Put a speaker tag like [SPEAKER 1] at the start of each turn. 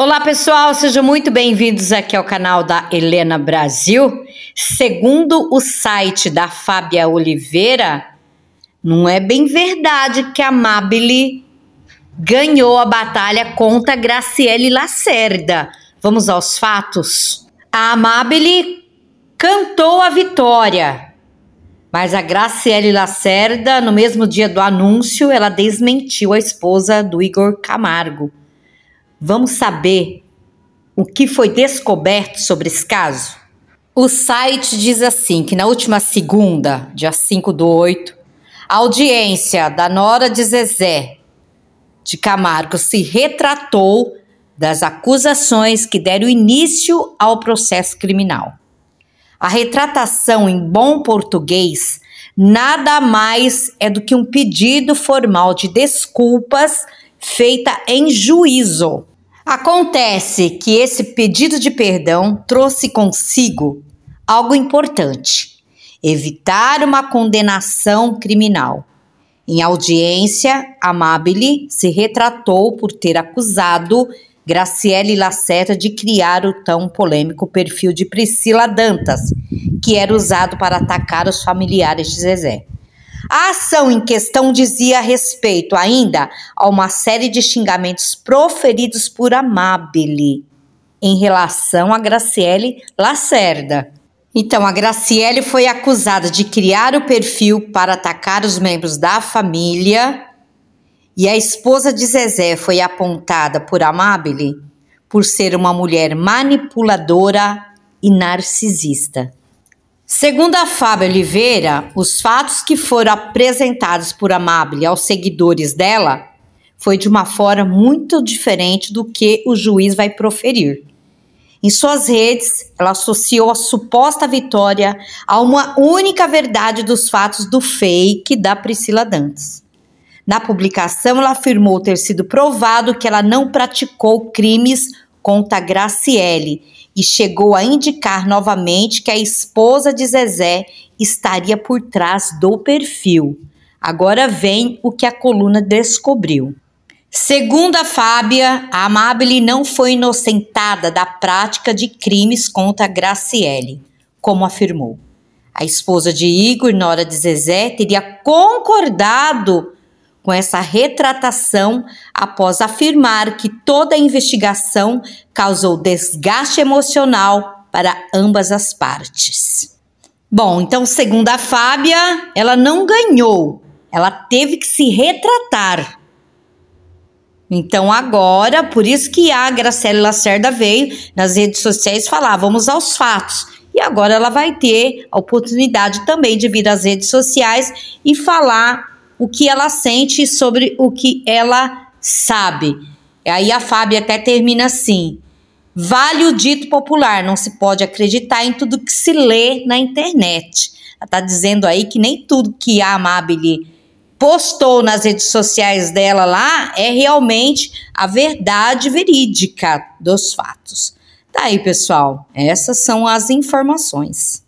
[SPEAKER 1] Olá, pessoal, sejam muito bem-vindos aqui ao canal da Helena Brasil. Segundo o site da Fábia Oliveira, não é bem verdade que a Mabile ganhou a batalha contra Graciele Lacerda. Vamos aos fatos? A Amabile cantou a vitória, mas a Graciele Lacerda, no mesmo dia do anúncio, ela desmentiu a esposa do Igor Camargo. Vamos saber o que foi descoberto sobre esse caso? O site diz assim: que na última segunda, dia 5 do 8, a audiência da Nora de Zezé de Camargo se retratou das acusações que deram início ao processo criminal. A retratação em bom português nada mais é do que um pedido formal de desculpas feita em juízo. Acontece que esse pedido de perdão trouxe consigo algo importante: evitar uma condenação criminal. Em audiência, Amabile se retratou por ter acusado Graciele Lacerda de criar o tão polêmico perfil de Priscila Dantas, que era usado para atacar os familiares de Zezé. A ação em questão dizia respeito ainda a uma série de xingamentos proferidos por Amabile em relação a Graciele Lacerda. Então, a Graciele foi acusada de criar o perfil para atacar os membros da família e a esposa de Zezé foi apontada por Amabile por ser uma mulher manipuladora e narcisista. Segundo a Fábio Oliveira, os fatos que foram apresentados por Amable aos seguidores dela foi de uma forma muito diferente do que o juiz vai proferir. Em suas redes, ela associou a suposta vitória a uma única verdade dos fatos do fake da Priscila Dantas. Na publicação, ela afirmou ter sido provado que ela não praticou crimes conta Graciele, e chegou a indicar novamente que a esposa de Zezé estaria por trás do perfil. Agora vem o que a coluna descobriu. Segundo a Fábia, a Amabile não foi inocentada da prática de crimes contra Graciele, como afirmou. A esposa de Igor, Nora de Zezé, teria concordado com essa retratação após afirmar que toda a investigação causou desgaste emocional para ambas as partes. Bom, então, segundo a Fábia, ela não ganhou, ela teve que se retratar. Então, agora, por isso que a Graciela Lacerda veio nas redes sociais falar: vamos aos fatos. E agora ela vai ter a oportunidade também de vir às redes sociais e falar o que ela sente sobre o que ela sabe. Aí a Fábia até termina assim: vale o dito popular, não se pode acreditar em tudo que se lê na internet. Ela está dizendo aí que nem tudo que a Amabile postou nas redes sociais dela lá é realmente a verdade verídica dos fatos. Tá aí, pessoal. Essas são as informações.